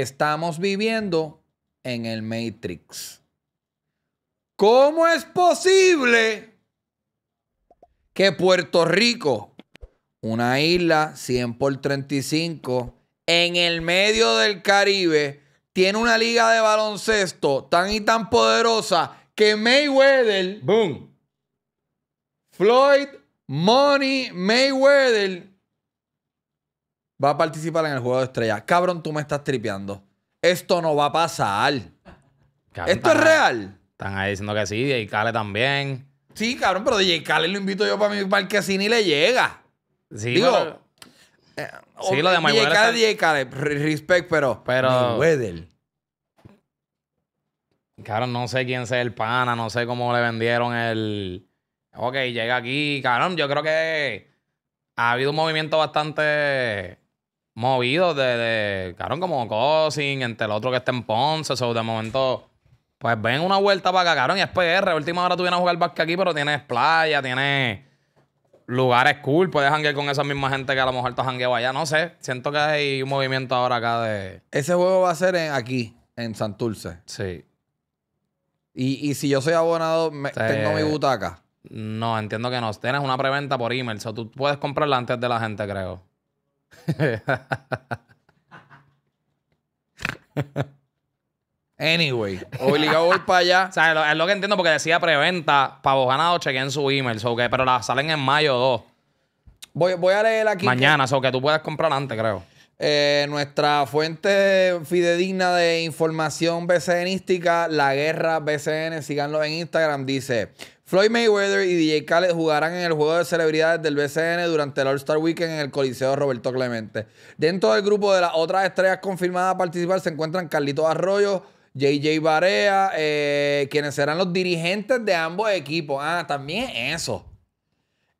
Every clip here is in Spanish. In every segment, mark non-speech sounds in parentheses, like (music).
Estamos viviendo en el Matrix. ¿Cómo es posible que Puerto Rico, una isla 100 por 35, en el medio del Caribe, tiene una liga de baloncesto tan y tan poderosa que Mayweather, boom, Floyd Money Mayweather va a participar en el juego de estrellas. Cabrón, tú me estás tripeando. Esto no va a pasar. Esto es real. Están ahí diciendo que sí, DJ Khaled también. Sí, cabrón, pero DJ Khaled lo invito yo para mi parquecina y le llega. Sí, pero... Eh, lo de DJ DJ respect, pero... Pero... Cabrón, no sé quién sea el pana, no sé cómo le vendieron el... Ok, llega aquí, cabrón, yo creo que ha habido un movimiento bastante movidos de, de como Cosin, entre el otro que está en Ponce, o de momento, pues ven una vuelta para acá, ...caro, y es PR. Última hora tú vienes a jugar básquet aquí, pero tienes playa, tienes lugares cool, puedes hanguear con esa misma gente que a lo mejor está hangueado allá, no sé. Siento que hay un movimiento ahora acá de... Ese juego va a ser aquí, en Santurce. Sí. Y, si yo soy abonado, tengo mi butaca. No, entiendo que no. Tienes una preventa por email, o so, tú puedes comprarla antes de la gente, creo. (laughs) Anyway, obligado voy para allá. (laughs) O sea, es lo que entiendo porque decía preventa. vos ganado chequen su email. So que, pero la salen en mayo 2. Voy, voy a leer aquí. Mañana, so que tú puedes comprar antes, creo. Eh, nuestra fuente fidedigna de información BCNística, la guerra BCN, síganlo en Instagram, dice: Floyd Mayweather y DJ Khaled jugarán en el juego de celebridades del BCN durante el All-Star Weekend en el Coliseo Roberto Clemente. Dentro del grupo de las otras estrellas confirmadas a participar se encuentran carlito Arroyo, JJ Barea, eh, quienes serán los dirigentes de ambos equipos. Ah, también eso.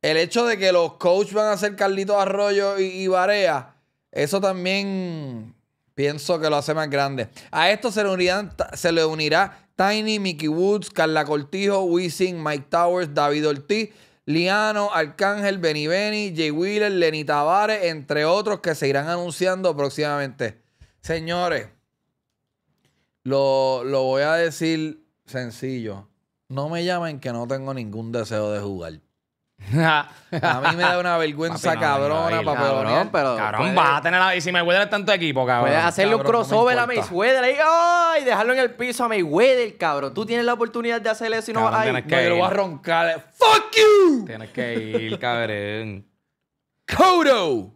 El hecho de que los coaches van a ser Carlito Arroyo y, y Barea eso también pienso que lo hace más grande. A esto se le, unirá Tiny, Mickey Woods, Carla Cortijo, Wisin, Mike Towers, David Ortiz, Liano, Arcángel, Benny Benny, Jay Wheeler, Lenny Tavares, entre otros que se irán anunciando próximamente. Señores, lo, lo voy a decir sencillo. No me llamen que no tengo ningún deseo de jugar a mí me da una (laughs) vergüenza cabrona, no, Cabrón, pero. Cabrón, pues, a tener la. Y si me huele tanto equipo, cabrón. Puedes hacerle un crossover no a Mayweather y, ¡ay! dejarlo en el piso a Mayweather, cabrón. Tú tienes la oportunidad de hacerle eso y no vas a ir. lo a roncar. ¡Fuck you! Tienes que ir, cabrón. ¡Codo!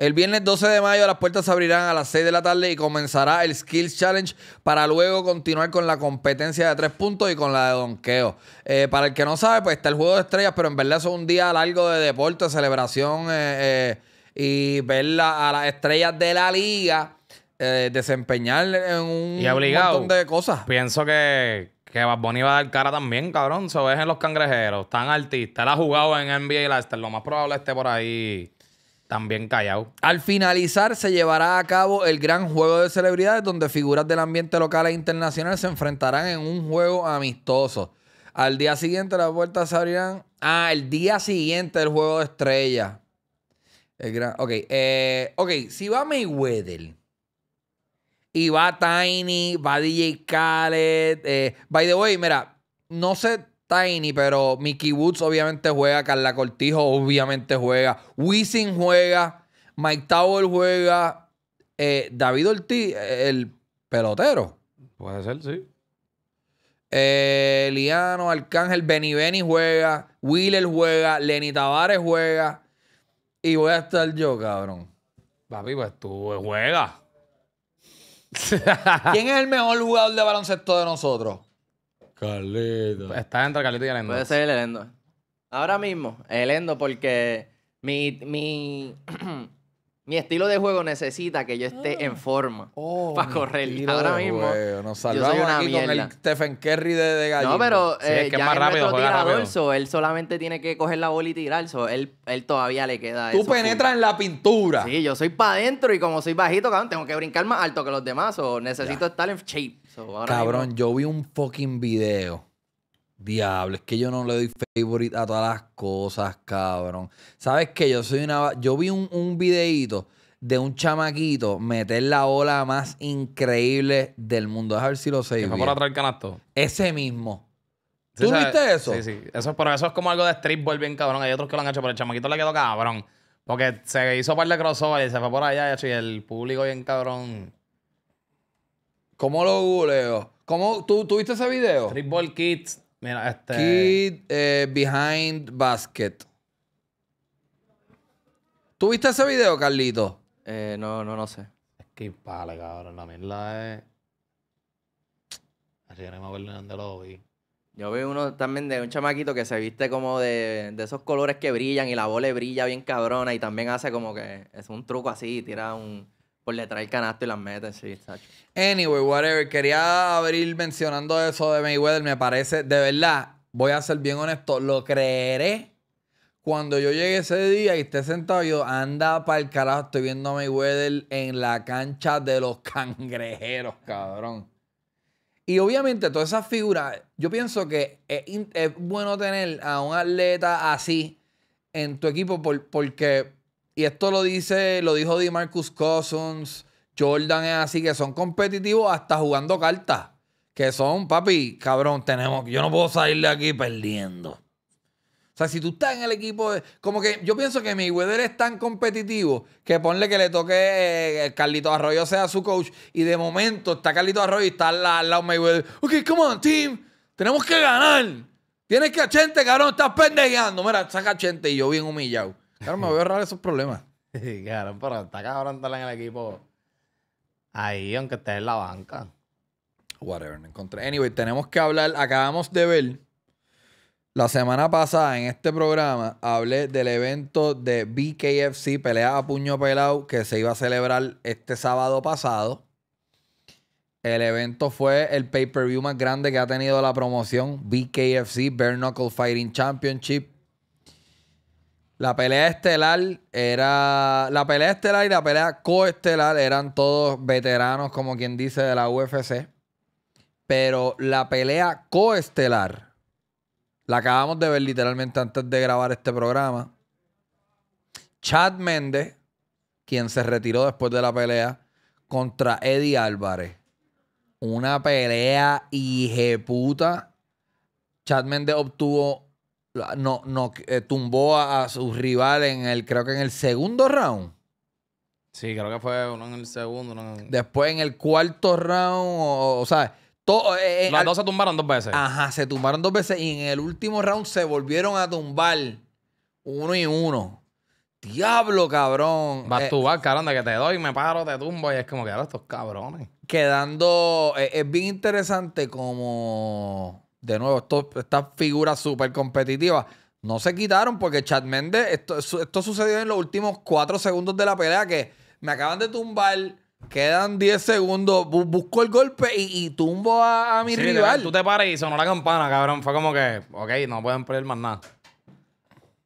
El viernes 12 de mayo las puertas se abrirán a las 6 de la tarde y comenzará el Skills Challenge para luego continuar con la competencia de tres puntos y con la de donqueo. Eh, para el que no sabe, pues está el juego de estrellas, pero en verdad es un día largo de deporte, celebración eh, eh, y ver a las estrellas de la liga desempeñar en un montón de cosas. Pienso que, que Bad va a dar cara también, cabrón. Se ve en los cangrejeros, tan artista. Él ha jugado en NBA Lester, lo más probable esté por ahí también callado. Al finalizar se llevará a cabo el gran juego de celebridades donde figuras del ambiente local e internacional se enfrentarán en un juego amistoso. Al día siguiente las puertas se abrirán. Ah, el día siguiente el juego de estrellas. El gran... Ok, eh, ok, si va Mayweather y va Tiny, va DJ Khaled. Eh, by the way, mira, no sé, Tiny, pero Mickey Woods obviamente juega, Carla Cortijo obviamente juega, Wisin juega, Mike Tower juega, eh, David Ortiz, eh, el pelotero. Puede ser, sí. Eliano, eh, Liano, Arcángel, Benny Benny juega, Wheeler juega, Lenny Tavares juega. Y voy a estar yo, cabrón. Papi, pues tú juegas. ¿Quién es el mejor jugador de baloncesto de nosotros? Carlito. Pues, está entre Carlito y Elendo. Puede ser el Elendo. Ahora mismo, Elendo, porque mi, mi, (clears throat) mi estilo de juego necesita que yo esté en ah. forma oh, para correr. Ahora mismo. Nos salvamos yo soy una aquí con el Stephen Curry de, de gallina. No, pero eh, que más tirador, él solamente tiene que coger la bola y tirar. él, él todavía le queda. Tú penetras en la pintura. Sí, yo soy para adentro y como soy bajito, cabrón, tengo que brincar más alto que los demás. o necesito estar en shape. Cabrón, yo vi un fucking video. Diablo, es que yo no le doy favorite a todas las cosas, cabrón. ¿Sabes qué? Yo soy una. Yo vi un, un videíto de un chamaquito meter la ola más increíble del mundo. A ver si lo sé. Que fue por atrás canasto. Ese mismo. ¿Tú viste eso? Sí, sí. Eso, pero eso es como algo de streetball bien cabrón. Hay otros que lo han hecho, pero el chamaquito le quedó cabrón. Porque se hizo par de crossover y se fue por allá y el público bien cabrón. ¿Cómo lo googleo? ¿Cómo, ¿Tú, viste ese video? Streetball Kids. Mira, este... Kid eh, Behind Basket. ¿Tú viste ese video, Carlito? Eh, no, no, no sé. Es que vale, cabrón. La mierda es... Así que no me acuerdo dónde lo vi. Yo vi uno también de un chamaquito que se viste como de, de esos colores que brillan y la bola brilla bien cabrona y también hace como que es un truco así, tira un le trae el canasto y las mete, sí, exacto. Anyway, whatever. Quería abrir mencionando eso de Mayweather. Me parece, de verdad, voy a ser bien honesto, lo creeré cuando yo llegue ese día y esté sentado yo, anda para el carajo, estoy viendo a Mayweather en la cancha de los (laughs) cangrejeros, cabrón. Y obviamente todas esas figuras, yo pienso que es, bueno tener a un atleta así en tu equipo por, porque y esto lo dice, lo dijo DeMarcus Cousins, Jordan es así, que son competitivos hasta jugando cartas. Que son, papi, cabrón, tenemos, yo no puedo salir de aquí perdiendo. O sea, si tú estás en el equipo, como que yo pienso que mi Mayweather es tan competitivo que ponle que le toque eh, Carlito Arroyo sea su coach y de momento está Carlito Arroyo y está al, al lado Mayweather. Ok, come on, team, tenemos que ganar. Tienes que a Chente, cabrón, estás pendejando. Mira, saca a y yo bien humillado. Claro, me voy a ahorrar esos problemas. (laughs) Sí, claro, pero está cabrón estar en el equipo ahí, aunque esté en la banca. Whatever, no encontré. Anyway, tenemos que hablar. Acabamos de ver. La semana pasada en este programa hablé del evento de BKFC, pelea a puño pelado, que se iba a celebrar este sábado pasado. El evento fue el pay-per-view más grande que ha tenido la promoción, BKFC, Bare Knuckle Fighting Championship. La pelea estelar era. La pelea estelar y la pelea coestelar eran todos veteranos, como quien dice, de la UFC. Pero la pelea coestelar, la acabamos de ver literalmente antes de grabar este programa. Chad Méndez, quien se retiró después de la pelea, contra Eddie Álvarez. Una pelea puta. Chad Méndez obtuvo no, no eh, tumbó a, su rival en el, creo que en el segundo round. Sí, creo que fue uno en el segundo. Uno Después en el cuarto round, o, sea, eh, eh, Las dos se tumbaron dos veces. Ajá, se tumbaron dos veces y en el último round se volvieron a tumbar uno y uno. Diablo, cabrón. Vas tú, cabrón, de que te doy, me paro, te tumbo y es como que estos cabrones. Quedando, es bien interesante como de nuevo, estas figuras súper competitivas no se quitaron porque Chad Méndez, esto, esto sucedió en los últimos cuatro segundos de la pelea que me acaban de tumbar. Quedan 10 segundos. busco el golpe y, tumbo a, mi rival. Tú te paras y sonó la campana, cabrón. Fue como que, ok, no pueden perder más nada.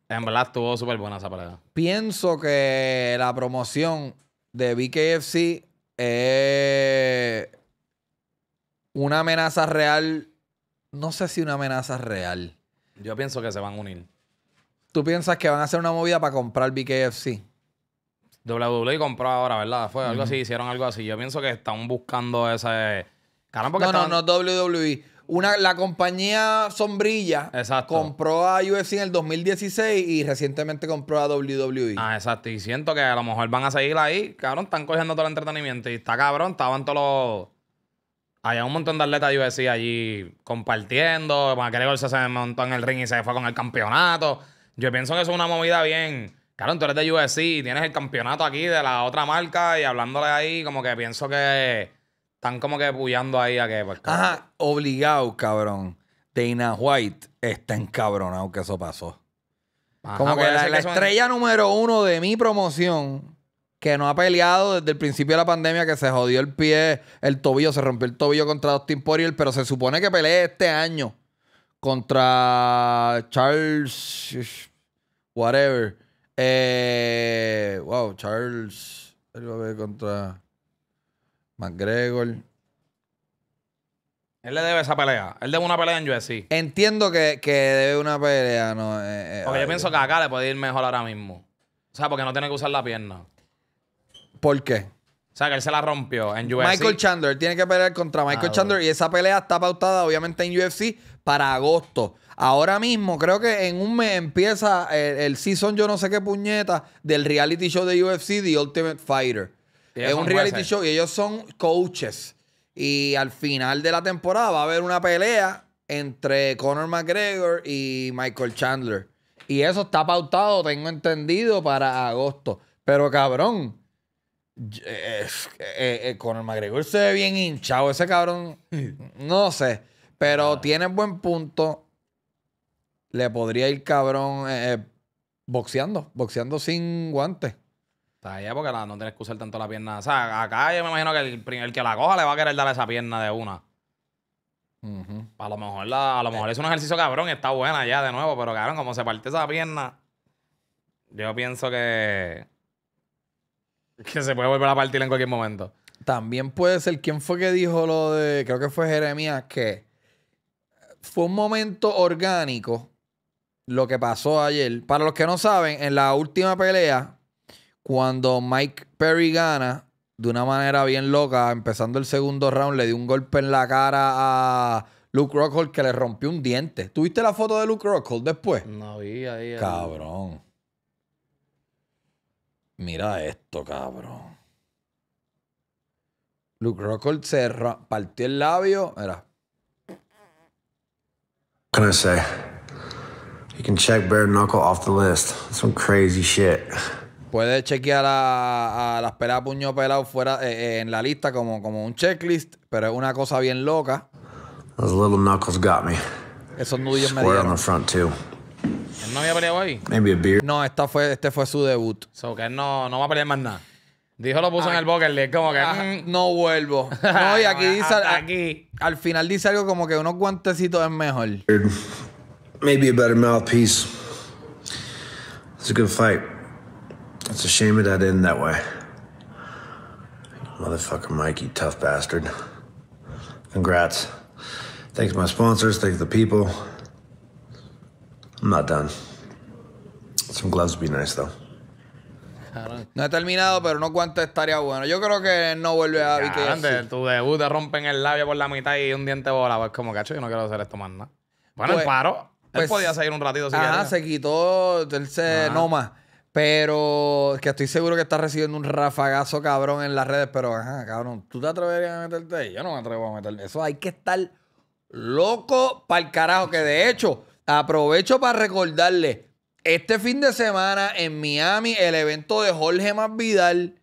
En verdad estuvo súper buena esa pelea. Pienso que la promoción de BKFC es una amenaza real no sé si una amenaza real. Yo pienso que se van a unir. ¿Tú piensas que van a hacer una movida para comprar BKFC? WWE compró ahora, ¿verdad? Fue algo así, hicieron algo así. Yo pienso que están buscando ese... no, no, no, WWE. Una, la compañía Sombrilla compró a UFC en el 2016 y recientemente compró a WWE. Ah, exacto. Y siento que a lo mejor van a seguir ahí. Cabrón, están cogiendo todo el entretenimiento. Y está cabrón, estaban todos los hay un montón de atletas decía allí compartiendo. gol se montó en el ring y se fue con el campeonato. Yo pienso que eso es una movida bien. Claro, tú eres de UFC, tienes el campeonato aquí de la otra marca y hablándole ahí, como que pienso que están como que bullando ahí a que. Pues, Ajá, obligado, cabrón. Dana White está encabronado que eso pasó. como que la, estrella número uno de mi promoción que no ha peleado desde el principio de la pandemia, que se jodió el pie, el tobillo, se rompió el tobillo contra Dustin Poirier, pero se supone que pelee este año contra Charles. Whatever. Eh, wow, Charles. Él va a ver contra McGregor. Él le debe esa pelea. Él debe una pelea en UFC. Entiendo que, debe una pelea. No, eh, eh, porque yo pienso que acá le puede ir mejor ahora mismo. O sea, porque no tiene que usar la pierna. ¿Por qué? O sea, que él se la rompió en UFC. Michael Chandler tiene que pelear contra ah, Michael Chandler y esa pelea está pautada obviamente en UFC para agosto. Ahora mismo, creo que en un mes empieza el, season, yo no sé qué puñeta, del reality show de UFC, The Ultimate Fighter. Es un reality show y ellos son coaches. Y al final de la temporada va a haber una pelea entre Conor McGregor y Michael Chandler. Y eso está pautado, tengo entendido, para agosto. Pero cabrón, con el el magregor se ve bien hinchado. Ese cabrón, no sé. Pero tiene buen punto. Le podría ir cabrón eh, eh, boxeando. Boxeando sin guantes. Está allá porque no tienes que usar tanto la pierna. O sea, acá yo me imagino que el, que la coja le va a querer dar esa pierna de una. A lo mejor, a lo mejor es un ejercicio cabrón, está buena ya de nuevo, pero cabrón, como se parte esa pierna, yo pienso que (laughs) Que se puede volver a partir en cualquier momento. También puede ser, ¿quién fue que dijo lo de, creo que fue Jeremías, que fue un momento orgánico lo que pasó ayer. Para los que no saben, en la última pelea, cuando Mike Perry gana, de una manera bien loca, empezando el segundo round, le dio un golpe en la cara a Luke Rockhold que le rompió un diente. ¿Tuviste la foto de Luke Rockhold después? No había. ahí. Cabrón. Mira esto, cabrón. Luke Rockhold se partió el labio. Mira. What can I say? You can check Bare Knuckle off the list. Some crazy shit. Puede chequear a, a las peladas puño pelado fuera eh, eh, en la lista como, como un checklist, pero es una cosa bien loca. Those little knuckles got me. Esos nudillos Square me dieron. on the front too. Él no había peleado ahí. Maybe a beer. No, esta fue, este fue su debut. So que no, no va a pelear más nada. Dijo lo puso en ah. el boquerle, como que. Mm. no vuelvo. No, y aquí (laughs) dice. al, aquí. Al final dice algo como que unos guantecitos es mejor. Maybe a better mouthpiece. It's a good fight. It's a shame it ended that way. Motherfucker Mikey, tough bastard. Congrats. Thanks my sponsors, thanks to the people matan es un Some No he terminado, pero no cuánto estaría bueno. Yo creo que no vuelve a antes tu debut te rompen el labio por la mitad y un diente bola. Es pues como cacho, yo no quiero hacer esto más nada. Bueno, el paro. él pues, pues, podía seguir un ratito si Ajá, se quitó, el se no más. Pero que estoy seguro que está recibiendo un rafagazo cabrón en las redes. Pero, ajá, cabrón, ¿tú te atreverías a meterte ahí? Yo no me atrevo a meterme. Eso hay que estar loco para el carajo. Que de hecho, Aprovecho para recordarle, este fin de semana en Miami, el evento de Jorge Más Vidal,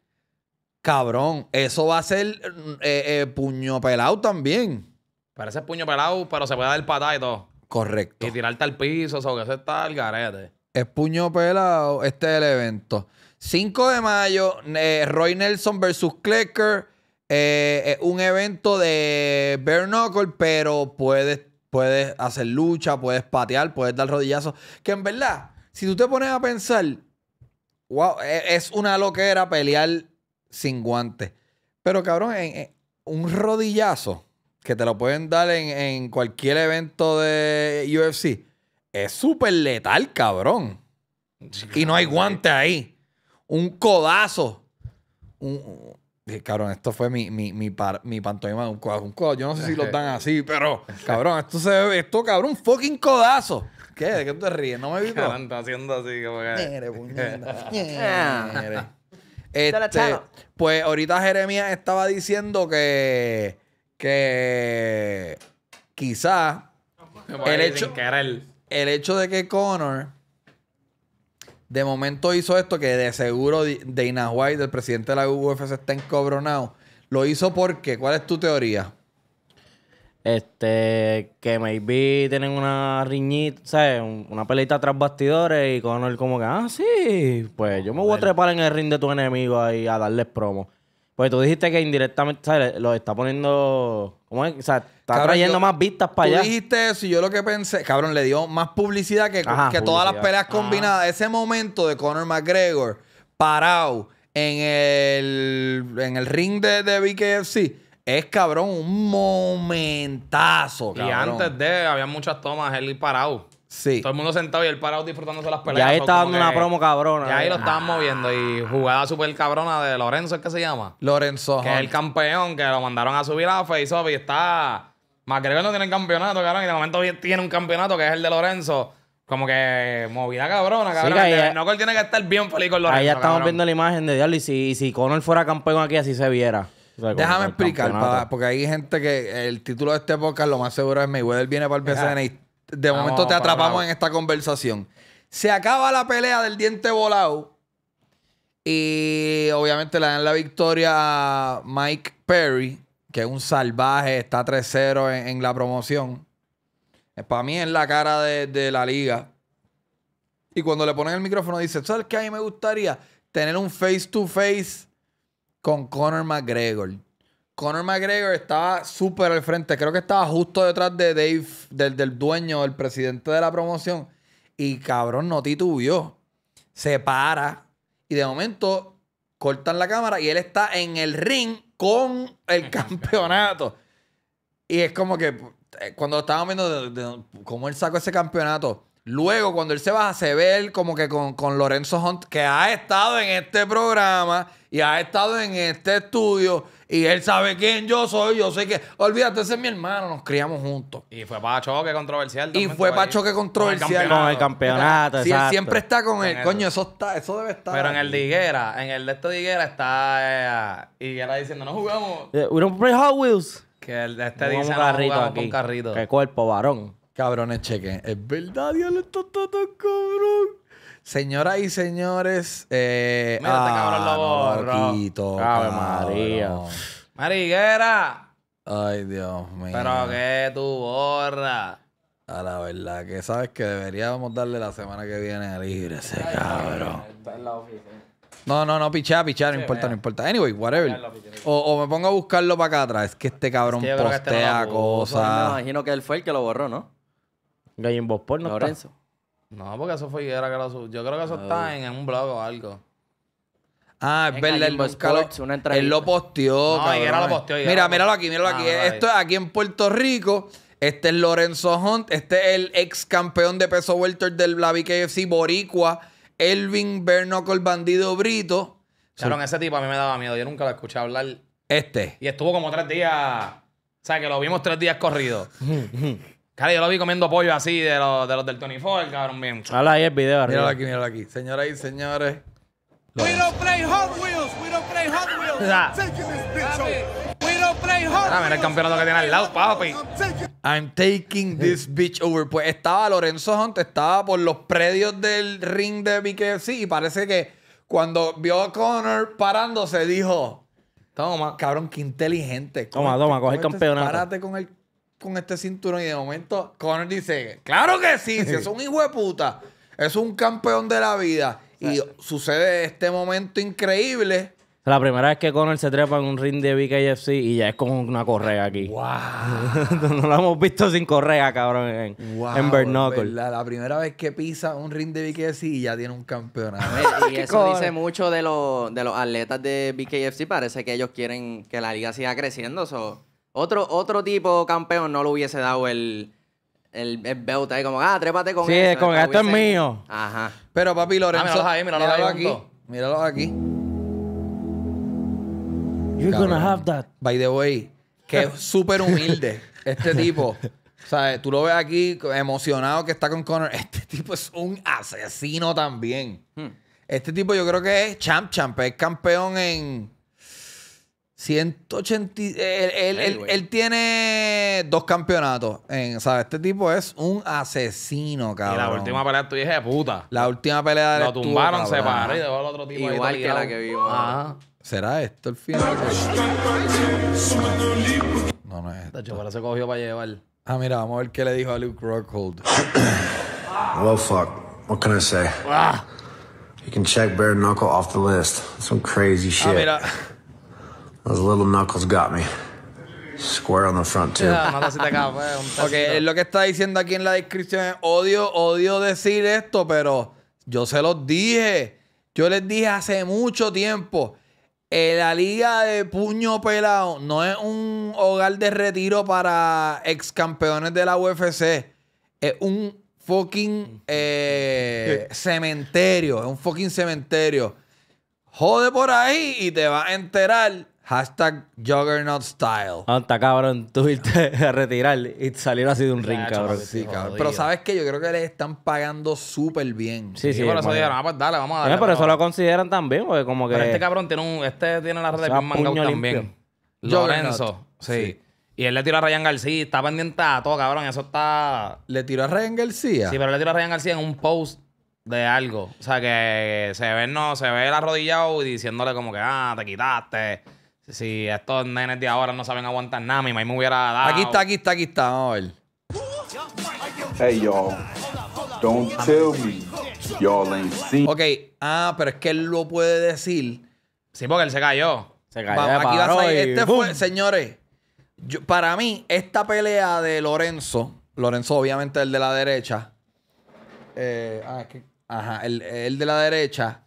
cabrón, eso va a ser mm, eh, eh, puño pelado también. Parece puño pelado, pero se puede dar patada y todo. Correcto. Y tirarte al piso, o que eso está garete. Es puño pelado, este es el evento. 5 de mayo, eh, Roy Nelson versus Klecker. un evento de bare knuckle, pero estar puedes hacer lucha, puedes patear, puedes dar rodillazos. Que en verdad, si tú te pones a pensar, wow, e, es una loquera pelear sin guantes. Pero cabrón, un rodillazo que te lo pueden dar en, en cualquier evento de UFC es súper letal, cabrón. Y no hay guante ahí. Un codazo. Un, Cabrón, esto fue mi, mi, pantomima de un codazo. Un codazo. Yo no sé si lo (laughs) dan así, pero (laughs) cabrón, esto se ve, esto cabrón, un fucking codazo. ¿Qué? ¿De qué tú te ríes? No me vi. Cabrón, haciendo así como que. (laughs) Ah. Este, pues ahorita Jeremías estaba diciendo que. que. Quizás... El hecho, el hecho de que Connor de momento hizo esto que de seguro Dana White, del presidente de la UFC, está encobronado. ¿Lo hizo porque ¿Cuál es tu teoría? Este, que maybe tienen una riñita, ¿sabes? Una pelita tras bastidores y con él como que, ah, sí, pues yo me voy a trepar en el ring de tu enemigo ahí a darles promo. Pues tú dijiste que indirectamente, ¿sabes? Lo está poniendo. ¿Cómo O sea, está trayendo más vistas para allá. Tú dijiste eso y yo lo que pensé, cabrón, le dio más publicidad que, que todas las peleas ah. combinadas. Ese momento de Conor McGregor parado en el, en el ring de, de BKFC. Es cabrón, un momentazo, Y antes de, había muchas tomas, él parado. Sí. Todo el mundo sentado y el parado disfrutándose las peleas. Y ahí estaba dando una promo cabrona. Y ahí lo eh. estaban moviendo. Y jugada súper cabrona de Lorenzo, ¿es que se llama? Lorenzo. Que es el campeón, que lo mandaron a subir a Facebook y está. McGregor no tiene campeonato, cabrón. Y de momento tiene un campeonato que es el de Lorenzo. Como que movida cabrona, cabrón. No, que tiene que estar bien feliz con Lorenzo. Ahí ya estamos viendo la imagen de Diablo. Y si, Conor fuera campeón aquí, así se viera. Déjame explicar, porque hay gente que el título de este podcast lo más seguro es Mayweather viene para el PCN y de momento te atrapamos en esta conversación. Se acaba la pelea del diente volado. Y obviamente le dan la victoria a Mike Perry, que es un salvaje, está 3-0 en, la promoción. Para mí es la cara de, la liga. Y cuando le ponen el micrófono dice, ¿sabes qué? A mí me gustaría tener un face to -face con Conor McGregor. Conor McGregor estaba súper al frente. Creo que estaba justo detrás de Dave, del, dueño, el presidente de la promoción. Y cabrón, no titubió. Se para. Y de momento cortan la cámara y él está en el ring con el (laughs) campeonato. Y es como que eh, cuando estábamos viendo cómo él sacó ese campeonato Luego, cuando él se baja, se ve él como que con, Lorenzo Hunt, que ha estado en este programa y ha estado en este estudio. Y él sabe quién yo soy, yo sé que. Olvídate, ese es mi hermano, nos criamos juntos. Y fue para choque controversial. Y fue para choque controversial. Con el campeonato. Si siempre está con él. Coño, eso está, eso debe estar. Pero en el Higuera, en el de este Diguera está eh, Higuera diciendo, no jugamos. We don't play Hot Wheels. Que el de este dice, no, jugamos con carrito. Qué cuerpo, varón. Cabrones, chequen. Es verdad, Dios está tan cabrón. Señoras y señores, eh, Mira, este cabrón lo borro. Ah, no María. Mariguera. Ay, Dios mío. Pero que tú borra. A la verdad, que sabes que deberíamos darle la semana que viene a libre ese cabrón. Está en la oficina. No, no, no, pichá, pichá, no importa, no importa. Anyway, whatever. O, me pongo a buscarlo para acá atrás. Es que este cabrón este postea Me cosas. imagino que él fue el que lo borró, ¿no? Gallin Bospor no Lorenzo. No, porque eso fue era Yo creo que eso está en, un blog o algo. Ah, es verdad, él él lo posteó. No, era lo posteó. Mira, míralo aquí, míralo ah, aquí. Esto es aquí en Puerto Rico. Este es Lorenzo Hunt. Este es el ex campeón de peso welter del la BKFC Boricua. Elvin el bandido Brito. Claro, ese tipo a mí me daba miedo. Yo nunca lo escuché hablar. Este. Y estuvo como tres días. O sea, que lo vimos tres días corrido. (laughs) Cara, yo lo vi comiendo pollo así de los, de del Tony Ford, cabrón, bien. Habla ahí el video arriba. Míralo aquí, míralo aquí. Señoras y señores. We don't play Hot Wheels, we don't play Hot Wheels. Ah. I'm taking this bitch over. We don't play Hot Wheels. Ah, mira el campeonato que tiene al lado, papi. I'm taking this bitch over. Pues estaba Lorenzo Hunt, estaba por los predios del ring de BKFC y parece que cuando vio a Connor parándose dijo, toma, cabrón, qué inteligente. Toma, toma, coge el este campeonato. Parate con el con este cinturón y de momento Connor dice, claro que sí, si es un hijo de puta, es un campeón de la vida. Y sucede este momento increíble. La primera vez que Connor se trepa en un ring de BKFC y ya es con una correa aquí. ¡Wow! (laughs) no lo hemos visto sin correa, cabrón, en, wow, La, primera vez que pisa un ring de BKFC y ya tiene un campeonato. y (laughs) eso dice mucho de, los, atletas de BKFC. Parece que ellos quieren que la liga siga creciendo. Eso... Otro, otro tipo campeón no le hubiese dado el, el, el belt ahí, como, ah, trépate con Sí, con esto es mío. Ajá. Pero papi Lorenzo. míralos ahí, míralos míralo aquí. Míralo Míralos aquí. You're gonna have that. By the way, que es súper (laughs) humilde este tipo. O (laughs) sea, tú lo ves aquí emocionado que está con Conor. Este tipo es un asesino también. Hmm. Este tipo yo creo que es champ champ, es campeón en 180. Él, él, él, él, tiene dos campeonatos. ¿sabes? Este tipo es un asesino, cabrón. Y la última pelea tuya es de puta. La última pelea de Lo tumbaron, se paró y dejó al otro tipo Igual que la que vimos. Ah. ¿Será esto el final? No, no es esto. se cogió para llevar. Ah, mira, vamos a ver qué le dijo a Luke Rockhold. well, fuck. What can I say? Ah. You can check bare knuckle off the list. Some crazy ah, shit. Ah, mira. Those little knuckles got me. Square on the front too. lo que está diciendo aquí en la descripción odio, odio decir esto, pero yo se los dije. Yo les dije hace mucho tiempo. Eh, la liga de puño pelado no es un hogar de retiro para ex campeones de la UFC. Es un fucking eh, (laughs) cementerio. Es un fucking cementerio. Jode por ahí y te vas a enterar Hashtag Juggernaut Style. Ah, está cabrón, tú irte (laughs) a retirar y salieron así de un ring, cabrón. Sí, cabrón. Pero sabes que yo creo que le están pagando súper bien. Sí, sí. por eso dijeron, ah, pues dale, vamos a darle. pero eso lo consideran también, porque como que. Pero este cabrón tiene un. Este tiene la red de manga también. Lorenzo. Sí. Y él le tiró a Ryan García, está pendiente a todo, cabrón. Eso está. ¿Le tiró a Ryan García? Sí, pero le tiró a Ryan García en un post de algo. O sea que se ve, no, se ve el arrodillado y diciéndole como que, ah, te quitaste. Si estos nenes de ahora no saben aguantar nada, mi me hubiera dado. Aquí está, aquí está, aquí está. Vamos a ver. Hey, yo. Don't tell me. Y'all ain't Ok. Ah, pero es que él lo puede decir. Sí, porque él se cayó. Se cayó. aquí va Este fue, señores. para mí, esta pelea de Lorenzo. Lorenzo, obviamente, el de la derecha. Eh, ah, ajá, el, el de la derecha.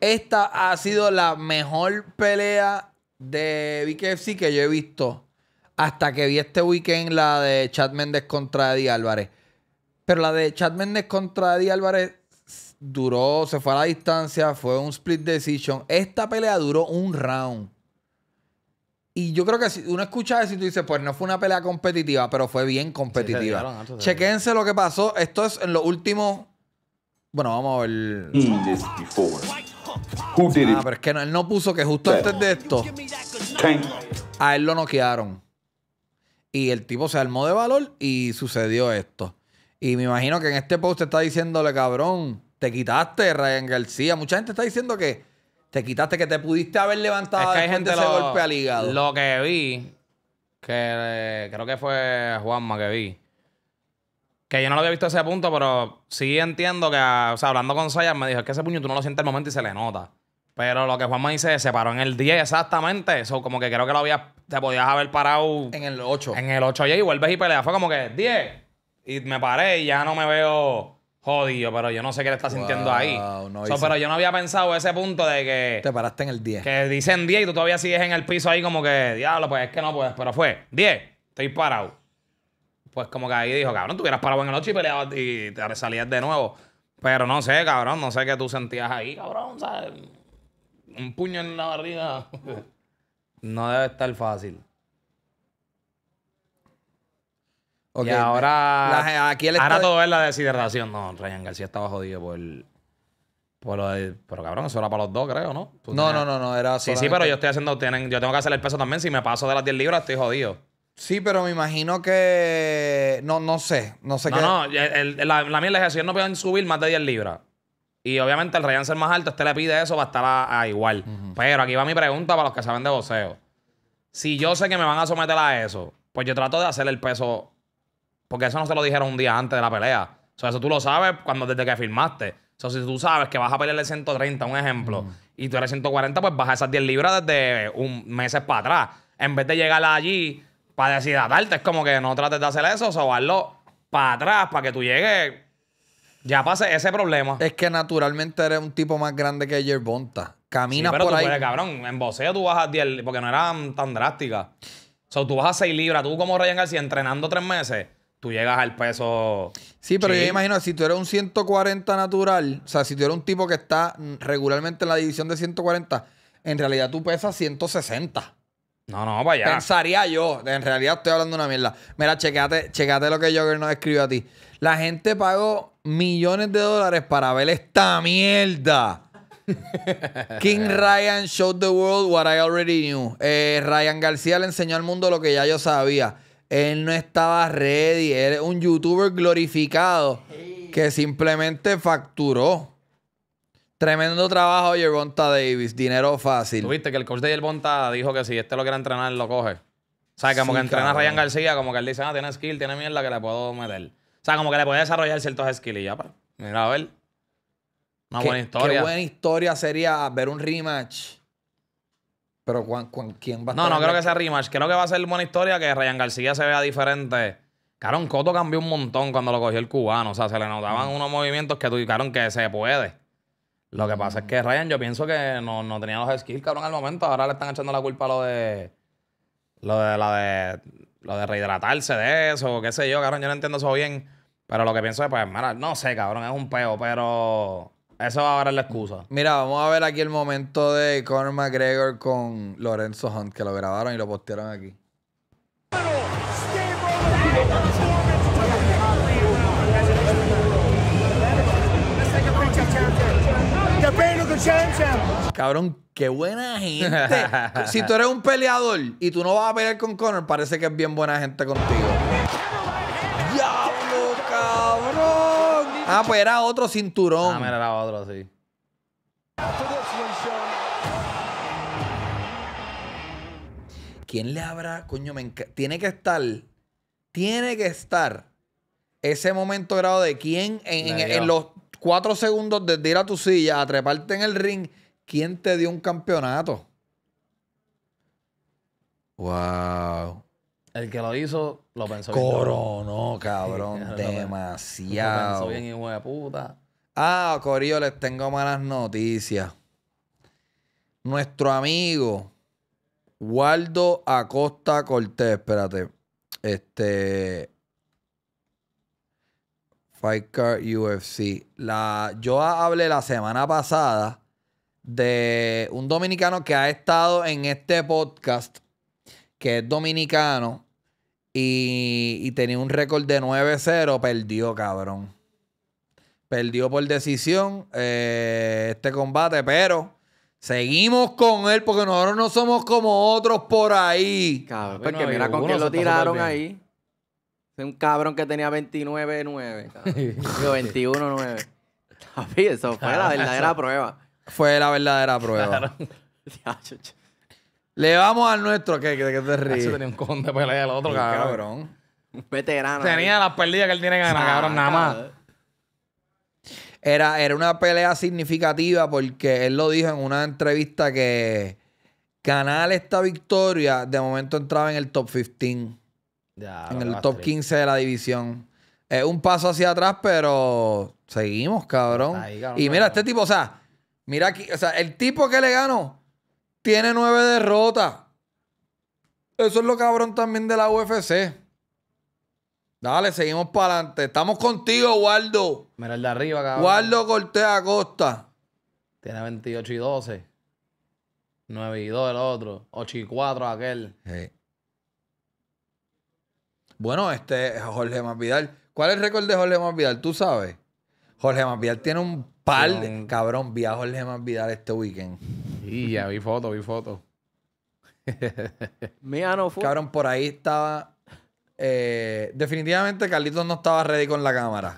Esta ha sido la mejor pelea de BKFC que yo he visto. Hasta que vi este weekend la de Chad Méndez contra Eddie Álvarez. Pero la de Chad Méndez contra Eddie Álvarez duró, se fue a la distancia, fue un split decision. Esta pelea duró un round. Y yo creo que si uno escucha eso y tú dices, pues no fue una pelea competitiva, pero fue bien competitiva. Chequense lo que pasó. Esto es en lo último Bueno, vamos a ver. Ah, pero es que no, él no puso que justo antes de esto, a él lo noquearon. Y el tipo se armó de valor y sucedió esto. Y me imagino que en este post está diciéndole, cabrón, te quitaste, Ryan García. Mucha gente está diciendo que te quitaste, que te pudiste haber levantado gente ese golpe al hígado. Lo que vi, que eh, creo que fue Juanma que vi. Que yo no lo había visto a ese punto, pero sí entiendo que, ah, o sea, hablando con Sayas me dijo, es que ese puño tú no lo sientes al momento y se le nota. Pero lo que Juanma dice, se paró en el 10 exactamente. Eso, como que creo que lo había... te podías haber parado. En el 8. En el 8 y vuelves y peleas. Fue como que 10. Y me paré y ya no me veo jodido, pero yo no sé qué le está sintiendo ahí. pero yo no había pensado ese punto de que. Te paraste en el 10. Que dicen 10 y tú todavía sigues en el piso ahí como que, diablo, pues es que no puedes. Pero fue 10, estoy parado. Pues como que ahí dijo, cabrón, tú hubieras parado en el 8 y peleabas y te salías de nuevo. Pero no sé, cabrón, no sé qué tú sentías ahí, cabrón, ¿sabes? un puño en la barriga. no debe estar fácil. Okay. ahora. aquí ahora todo es la deshidratación. No, Ryan García estaba jodido por. por lo pero cabrón, eso era para los dos, creo, ¿no? no, no, no, era Sí, sí, pero yo estoy haciendo. yo tengo que hacer el peso también. Si me paso de las 10 libras, estoy jodido. Sí, pero me imagino que. No, no sé. No sé qué. No, no. La, la mía es no pueden subir más de 10 libras. Y obviamente el Ryan ser más alto, este le pide eso va estar a, igual. Pero aquí va mi pregunta para los que saben de boxeo. Si yo sé que me van a someter a eso, pues yo trato de hacer el peso. Porque eso no se lo dijeron un día antes de la pelea. O sea, eso tú lo sabes cuando desde que firmaste. O sea, si tú sabes que vas a pelearle 130, un ejemplo, y tú eres 140, pues baja esas 10 libras desde un mes para atrás. En vez de llegar allí para deshidratarte, es como que no trates de hacer eso, o para atrás para que tú llegues ya pasa ese problema. Es que naturalmente eres un tipo más grande que Ayer Bonta. Caminas sí, pero por tú ahí. cabrón, en boceo tú bajas a 10, porque no eran tan drásticas. O sea, tú bajas 6 libras, tú como Ryan García entrenando 3 meses, tú llegas al peso. Sí, pero yo me imagino, si tú eres un 140 natural, o sea, si tú eres un tipo que está mm, regularmente en la división de 140, en realidad tú pesas 160. No, no, vaya. Pensaría yo. En realidad estoy hablando de una mierda. Mira, checate, checate lo que Jogger nos escribió a ti. La gente pagó millones de dólares para ver esta mierda. (laughs) King Ryan showed the world what I already knew. Eh, Ryan García le enseñó al mundo lo que ya yo sabía. Él no estaba ready. Él es un youtuber glorificado que simplemente facturó. Tremendo trabajo, Yerbonta Davis. Dinero fácil. Viste que el coach de Yerbonta dijo que si este lo quiere entrenar, lo coge. O sea, como que entrena a Ryan García, como que él dice, ah, tiene skill, tiene mierda que le puedo meter. O sea, como que le puede desarrollar ciertos skills y ya, mira, a ver. Una buena historia. Qué buena historia sería ver un rematch. Pero ¿con quién va a No, no creo que sea rematch. Creo que va a ser buena historia que Ryan García se vea diferente. Carón, Coto cambió un montón cuando lo cogió el cubano. O sea, se le notaban mm. unos movimientos que tuvieron que se puede. Lo que pasa es mm. que Ryan, yo pienso que no, no tenía los skills, cabrón, al momento. Ahora le están echando la culpa lo de. Lo de la de. Lo de rehidratarse de eso, qué sé yo, cabrón. Yo no entiendo eso bien. Pero lo que pienso es, pues, no sé, cabrón, es un peo, pero eso va a dar la excusa. Mira, vamos a ver aquí el momento de Conor McGregor con Lorenzo Hunt, que lo grabaron y lo postearon aquí. Cabrón, qué buena gente. (laughs) si tú eres un peleador y tú no vas a pelear con Conor, parece que es bien buena gente contigo. Ah, pues era otro cinturón. Ah, era otro, sí. ¿Quién le habrá? Coño, me encanta. Tiene que estar. Tiene que estar ese momento grado de quién en, los cuatro segundos de ir a tu silla a treparte en el ring, ¿quién te dio un campeonato? Wow. El que lo hizo, lo pensó bien. cabrón. demasiado. (laughs) Lo pensó bien, hijo de puta. Ah, Corillo, les tengo malas noticias. Nuestro amigo Waldo Acosta Cortés, espérate. Este. Fight UFC. La, yo hablé la semana pasada de un dominicano que ha estado en este podcast, que es dominicano, y, tenía un récord de 9-0, perdió, cabrón. Perdió por decisión eh, este combate, pero seguimos con él porque nosotros no somos como otros por ahí. Cabrón, porque mira con quién lo tiraron ahí. Un cabrón que tenía 29-9. 21-9. (laughs) eso fue la verdadera prueba. Fue la verdadera prueba. (laughs) Le vamos al nuestro. que que te ríes? Eso tenía un conde de pelea el otro, cabrón. cabrón. Un veterano. Tenía las perdidas que él tiene ganas, cabrón, nada más. ¿eh? Era, era una pelea significativa porque él lo dijo en una entrevista que ganar esta victoria de momento entraba en el top 15. en el top 15 de la división. Es un paso hacia atrás, pero seguimos, cabrón. y mira, este tipo, o sea, mira aquí, o sea, el tipo que le ganó tiene nueve derrotas. Eso es lo cabrón también de la UFC. Dale, seguimos para adelante. Estamos contigo, Waldo. Mira el de arriba, cabrón. Waldo Cortés Acosta. Tiene 28 y 12. 9 y 2 el otro. 8 y 4 aquel. Bueno, este Jorge Masvidal. ¿Cuál es el récord de Jorge Masvidal? ¿Tú sabes? Jorge Masvidal tiene un par de... Cabrón, vi a Jorge Masvidal este weekend. Y ya vi foto, vi foto. (laughs) Mía no fue. Cabrón, por ahí estaba. Eh, definitivamente Carlitos no estaba ready con la cámara.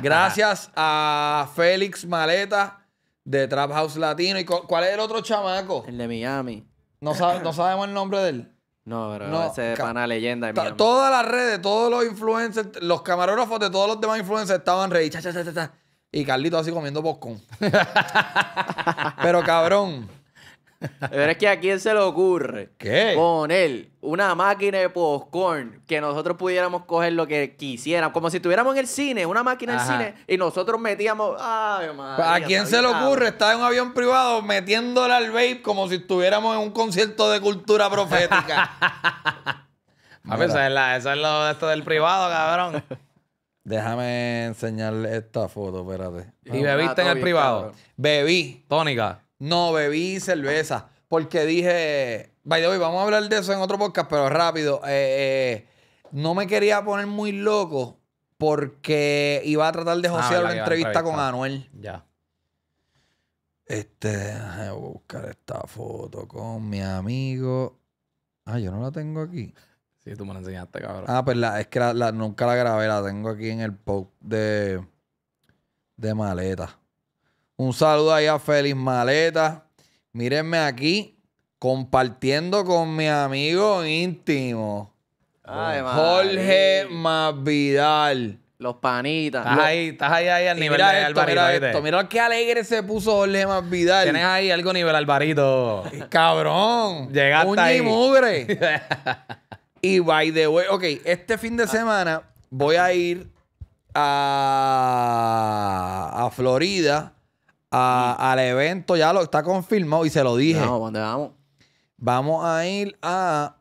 (laughs) Gracias a Félix Maleta de Trap House Latino. ¿Y cuál es el otro chamaco? El de Miami. No, no sabemos el nombre de él. No, pero no, ese es pana leyenda. De todas las redes, todos los influencers, los camarógrafos de todos los demás influencers estaban ready. Cha, cha, y Carlitos así comiendo popcorn. (laughs) pero cabrón. Pero es que a quién se le ocurre ¿Qué? él una máquina de popcorn que nosotros pudiéramos coger lo que quisiéramos, como si estuviéramos en el cine, una máquina en cine, y nosotros metíamos. Ay, madre, pues, ¿A quién se le ocurre estar en un avión privado metiéndole al vape como si estuviéramos en un concierto de cultura profética? (laughs) A es, lo del privado, cabrón. Déjame enseñarle esta foto, espérate. ¿Y bebiste en el privado? Bebí. Tónica. No bebí cerveza. Porque dije, by the vamos a hablar de eso en otro podcast, pero rápido. Eh, eh, no me quería poner muy loco porque iba a tratar de ah, josear una entrevista, con Anuel. Ya. Este, voy a buscar esta foto con mi amigo. Ah, yo no la tengo aquí. Sí, tú me la enseñaste, cabrón. Ah, pues es que nunca la grabé, la tengo aquí en el post de, de maleta. Un saludo ahí a Feliz Maleta. Mírenme aquí compartiendo con mi amigo íntimo. Jorge Mavidal, Los panitas. Estás ahí, estás ahí, al nivel de Alvarito. Mira qué alegre se puso Jorge Mavidal. Tienes ahí algo nivel Alvarito. (laughs) Cabrón. Llegaste ahí. y mugre. (laughs) y by the way, ok, este fin de semana voy a ir a, a Florida al evento, ya lo está confirmado y se lo dije. ¿dónde vamos? Vamos a ir a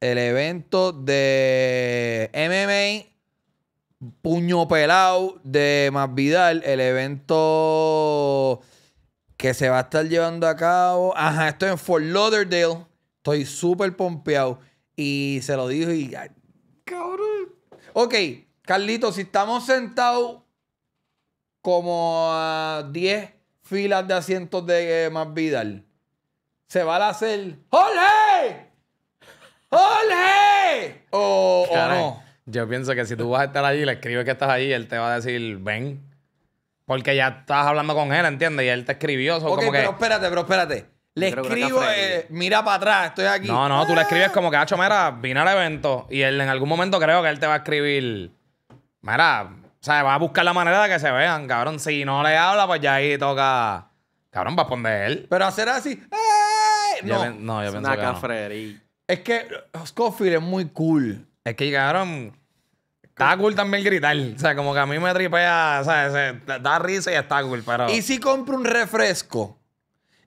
el evento de MMA Puño Pelado de Masvidal, el evento que se va a estar llevando a cabo. Ajá, estoy en Fort Lauderdale. Estoy súper pompeado. Y se lo dije y... cabrón. Ok, Carlito, si estamos sentados como a 10 filas de asientos de eh, más Vidal. Se va a hacer ¡Jorge! ¡Jorge! O, no. Yo pienso que si tú vas a estar allí le escribes que estás allí, él te va a decir, ven. Porque ya estás hablando con él, ¿entiendes? Y él te escribió. So ok, como pero espérate, pero espérate. Le escribo, eh, mira para atrás, estoy aquí. No, no, tú le ah. escribes como que, hacho, mira, vine al evento. Y él en algún momento creo que él te va a escribir, mira, o sea, va a buscar la manera de que se vean, cabrón. Si no le habla, pues ya ahí toca. Cabrón, va a poner él. Pero hacer así. ¡Ey! No, yo, que Es que Scofield es muy cool. Es que, cabrón. Está cool también gritar. O sea, como que a mí me tripea, o sea, da risa y está cool, pero... ¿Y si compro un refresco?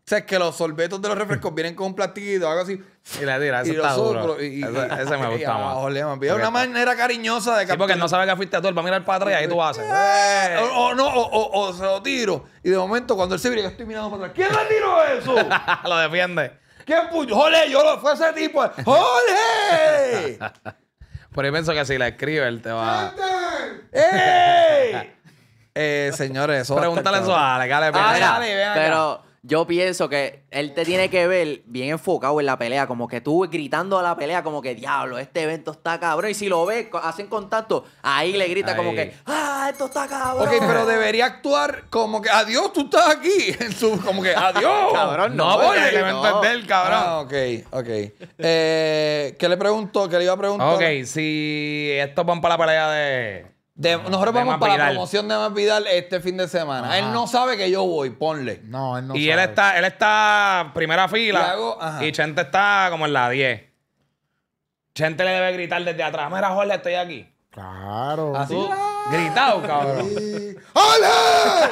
sea, es que los sorbetos de los refrescos vienen con un o algo así. Y le tira, eso y está ese, me (laughs) gusta más. es una manera cariñosa de Sí, porque no sabes que fuiste a tú, él va a mirar para atrás y ahí tú haces. Eh, o, no, o, se lo tiro. Y de momento, cuando él se vira, yo estoy mirando para atrás. ¿Quién le tiró eso? (laughs) lo defiende. ¿Quién puño? ¡Jole! Yo lo fue ese tipo. ¡Jole! Por ahí pienso que si le escribe, él te va. ¡Ey! (laughs) eh, señores, eso. Pregúntale eso a Ale, ah, Pero yo pienso que él te tiene que ver bien enfocado en la pelea, como que tú gritando a la pelea, como que diablo, este evento está cabrón. Y si lo ve, hacen contacto, ahí le grita como que, ah, esto está cabrón. Ok, pero debería actuar como que, adiós, tú estás aquí. (laughs) como que, adiós. cabrón, no, voy, el evento del cabrón. Ah, ok, ok. Eh, ¿Qué le pregunto? ¿Qué le iba a preguntar? Ok, si estos van para la pelea de nosotros vamos para la promoción de Más Vidal este fin de semana. Él no sabe que yo voy, ponle. No, él no y sabe. Y él está, él está primera fila. Y, Chente está como en la 10. Chente le debe gritar desde atrás. Mira, Jorge, estoy aquí. Claro. Así. Gritado, cabrón. (laughs) (laughs) ¡Hola!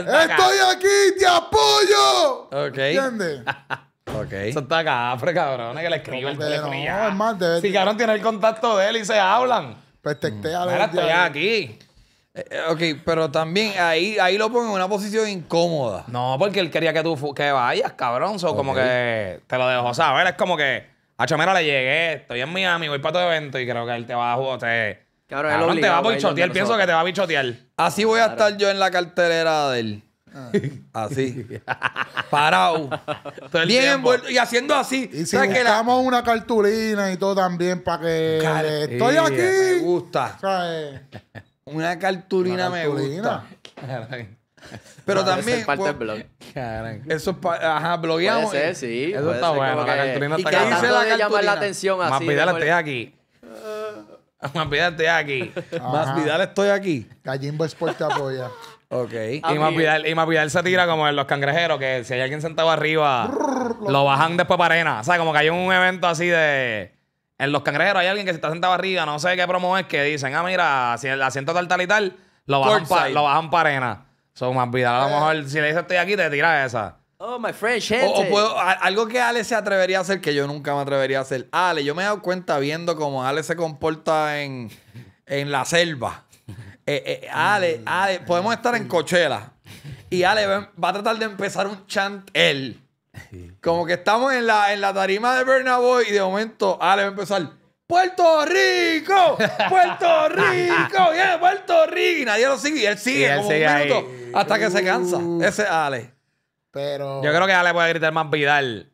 ¡Estoy aquí! ¡Te apoyo! ¿Entiendes? (laughs) Eso está cafre, cabrón. Que le escribe el teléfono. Si, cabrón, tiene el contacto de él y se hablan. Pues aquí. Eh, eh, pero también ahí, ahí lo pongo en una posición incómoda. No, porque él quería que tú que vayas, cabrón. O Como que te lo dejo saber. Es como que, a Chamera le llegué, estoy en Miami, voy para tu evento y creo que él te va a jugar. Te, él te va a bichotear. Pienso que te va a bichotear. Así voy a estar yo en la cartelera de él. Ah. Así. (laughs) Parado. Bien y haciendo así. Y si que la- una cartulina y todo también para que... ¡Estoy aquí. Me gusta. ¿Sabes? Eh, una cartulina, me gusta. Caray, Pero también. Eso también. parte pues, del blog. eso es parte. Ajá, blogueamos. Puede ser, sí. Eso está bueno, la que- cartulina Y está cabrón. tratando Dice la llamar la atención así. (laughs) Más Vidal estoy aquí. Más Vidal estoy aquí. Más Ajá. estoy aquí. Gallimbo Sport te apoya. Y más, se tira como en los cangrejeros, que si hay alguien sentado arriba, lo bajan después para arena. O sea, como que hay un evento así de. En los cangrejeros hay alguien que se está sentado arriba, no sé qué promo es, que dicen, ah, mira, si el asiento tal, tal y tal, lo bajan, lo bajan para arena. Son más Vidal, a lo ah. mejor si le dices estoy aquí, te tiras esa. Oh, my friend, algo que Ale se atrevería a hacer que yo nunca me atrevería a hacer. Ale, yo me he dado cuenta viendo cómo Ale se comporta en, en la selva. Eh, eh, Ale, Ale, podemos estar en Cochela Y Ale va, a tratar de empezar un chant él. Como que estamos en la, en la tarima de Bernaboy y de momento Ale va a empezar. ¡Puerto Rico! ¡Puerto (laughs) Rico! Puerto Rico! Y nadie lo sigue. Y él sigue como un minuto hasta que se cansa. Uh. Ese Ale. Pero. Yo creo que Ale puede gritar más Vidal.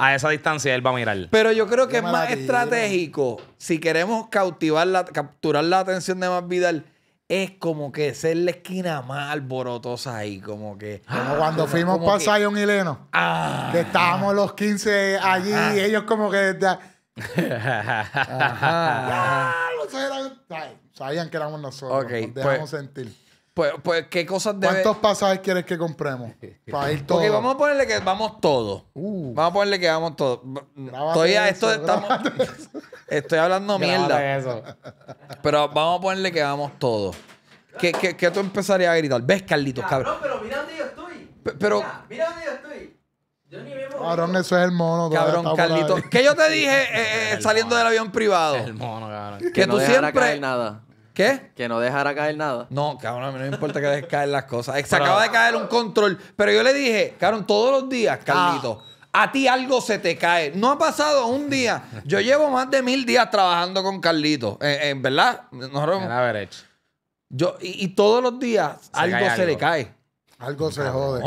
A esa distancia él va a mirar. Pero yo creo que es más estratégico si queremos cautivar la, capturar la atención de más Vidal es como que ser la esquina más alborotosa ahí, como que. Ah, como cuando fuimos para Zion y Leno. Ah. que estábamos los 15 allí y ellos como que. (laughs) sabían que éramos nosotros. debemos nos pues, dejamos sentir. Pues, pues, ¿qué cosas ¿Cuántos pasajes quieres que compremos? (laughs) Para ir todos. vamos a ponerle que vamos todos. Uh. Vamos a ponerle que vamos todos. Estoy, esto estamos... estoy hablando mierda. Pero vamos a ponerle que vamos todos. ¿Qué, tú empezarías a gritar? ¿Ves, Carlitos, cabrón? No, pero mira dónde yo estoy. Mira, dónde yo estoy. Yo ni Cabrón, eso es el mono. Cabrón, Carlito. ¿Qué yo te (laughs) dije eh, eh, saliendo del avión privado? El mono, cabrón. Que, no tú siempre... Nada. ¿Qué? Que no dejara caer nada. No, cabrón, a mí no me importa que dejes (laughs) caer las cosas. Se acaba de caer un control. Pero yo le dije, cabrón, todos los días, ah. Carlito, a ti algo se te cae. No ha pasado un día. (laughs) Yo llevo más de mil días trabajando con Carlito. En eh, eh, verdad, No, En Yo, y, todos los días algo se le cae. Algo se jode.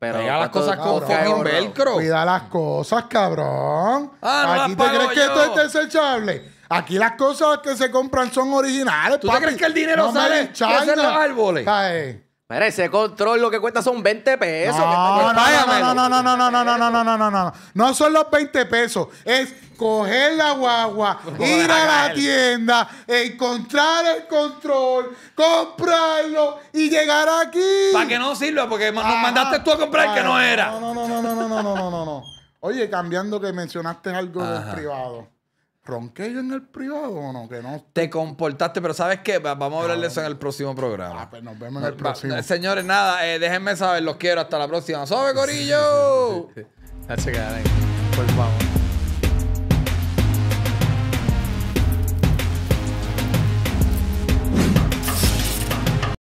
Pero las cosas con un velcro. Cuida las cosas, cabrón. Ah, no ¿Aquí te crees que esto es desechable? Aquí las cosas que se compran son originales. ¿Tú crees que el dinero no sale de los árboles? Cae. ese control lo que cuesta son 20 pesos. No, no, no, no, no, no, no, no, no, no, no, son los 20 pesos. Es coger la guagua, ir a la tienda, encontrar el control, comprarlo y llegar aquí. Para que no sirva, porque nos mandaste tú a comprar que no era. No, no, no, no, no, no, no, no, no. Oye, cambiando que mencionaste algo privado. ¿Ronqué en el privado o no? Que no. Te comportaste, pero ¿sabes qué? Vamos a hablar de eso en el próximo programa. Ah, pues nos vemos en el próximo. señores, nada, eh, déjenme saber, los quiero. Hasta la próxima. ¡Sobe, (laughs) Corillo! Por favor.